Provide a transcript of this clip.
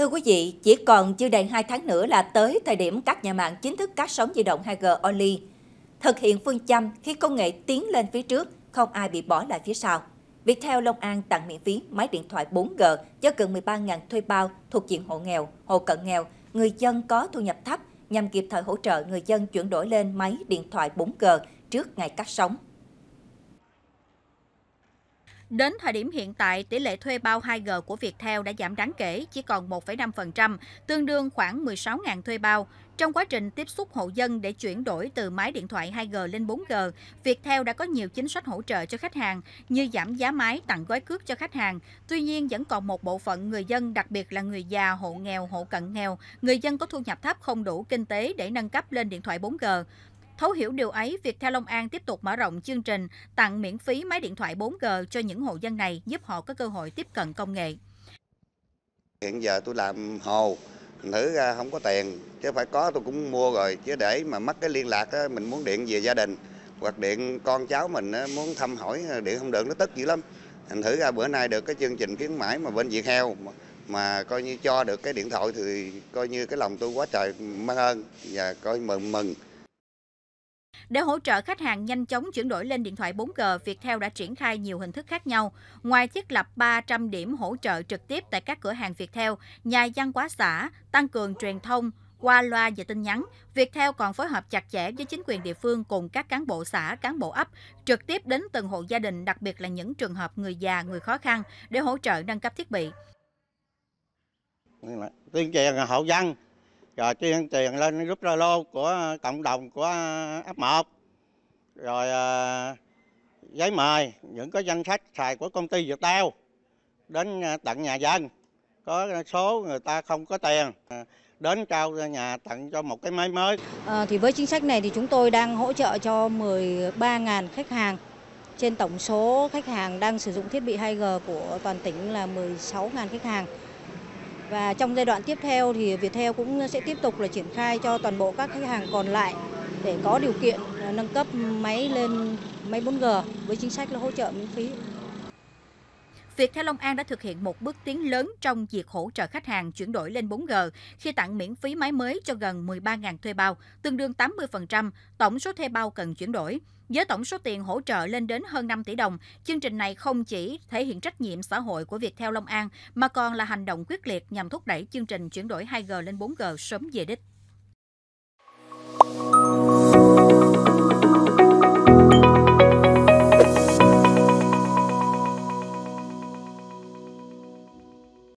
Thưa quý vị, chỉ còn chưa đầy 2 tháng nữa là tới thời điểm các nhà mạng chính thức cắt sóng di động 2G Only. Thực hiện phương châm khi công nghệ tiến lên phía trước, không ai bị bỏ lại phía sau. Viettel Long An tặng miễn phí máy điện thoại 4G cho gần 13.000 thuê bao thuộc diện hộ nghèo, hộ cận nghèo, người dân có thu nhập thấp nhằm kịp thời hỗ trợ người dân chuyển đổi lên máy điện thoại 4G trước ngày cắt sóng. Đến thời điểm hiện tại, tỷ lệ thuê bao 2G của Viettel đã giảm đáng kể, chỉ còn 1,5%, tương đương khoảng 16.000 thuê bao. Trong quá trình tiếp xúc hộ dân để chuyển đổi từ máy điện thoại 2G lên 4G, Viettel đã có nhiều chính sách hỗ trợ cho khách hàng như giảm giá máy, tặng gói cước cho khách hàng. Tuy nhiên, vẫn còn một bộ phận người dân, đặc biệt là người già, hộ nghèo, hộ cận nghèo, người dân có thu nhập thấp không đủ kinh tế để nâng cấp lên điện thoại 4G. Thấu hiểu điều ấy, việc theo Long An tiếp tục mở rộng chương trình tặng miễn phí máy điện thoại 4G cho những hộ dân này giúp họ có cơ hội tiếp cận công nghệ. Hiện giờ tôi làm hồ, thử ra à, không có tiền, chứ phải có tôi cũng mua rồi, chứ để mà mất cái liên lạc đó, mình muốn điện về gia đình hoặc điện con cháu mình muốn thăm hỏi à, điện không được nó tức dữ lắm. Thành thử ra bữa nay được cái chương trình khuyến mãi mà bên Việt Heo mà coi như cho được cái điện thoại thì coi như cái lòng tôi quá trời mang ơn và coi mừng mừng để hỗ trợ khách hàng nhanh chóng chuyển đổi lên điện thoại 4G, Viettel đã triển khai nhiều hình thức khác nhau. Ngoài thiết lập 300 điểm hỗ trợ trực tiếp tại các cửa hàng Viettel, nhà văn quá xã, tăng cường truyền thông, qua loa và tin nhắn. Viettel còn phối hợp chặt chẽ với chính quyền địa phương cùng các cán bộ xã, cán bộ ấp, trực tiếp đến từng hộ gia đình, đặc biệt là những trường hợp người già, người khó khăn để hỗ trợ nâng cấp thiết bị. Tuyên truyền hậu dân rồi tuyên truyền lên group Zalo của cộng đồng của ấp 1 rồi à, giấy mời những cái danh sách xài của công ty Việt Tao đến tận nhà dân có số người ta không có tiền à, đến trao nhà tặng cho một cái máy mới. À, thì với chính sách này thì chúng tôi đang hỗ trợ cho 13.000 khách hàng. Trên tổng số khách hàng đang sử dụng thiết bị 2G của toàn tỉnh là 16.000 khách hàng. Và trong giai đoạn tiếp theo thì Viettel cũng sẽ tiếp tục là triển khai cho toàn bộ các khách hàng còn lại để có điều kiện ờ, nâng cấp máy lên máy 4G với chính sách là hỗ trợ miễn phí. Việc theo Long An đã thực hiện một bước tiến lớn trong việc hỗ trợ khách hàng chuyển đổi lên 4G khi tặng miễn phí máy mới cho gần 13.000 thuê bao, tương đương 80% tổng số thuê bao cần chuyển đổi. Với tổng số tiền hỗ trợ lên đến hơn 5 tỷ đồng, chương trình này không chỉ thể hiện trách nhiệm xã hội của việc theo Long An mà còn là hành động quyết liệt nhằm thúc đẩy chương trình chuyển đổi 2G lên 4G sớm về đích.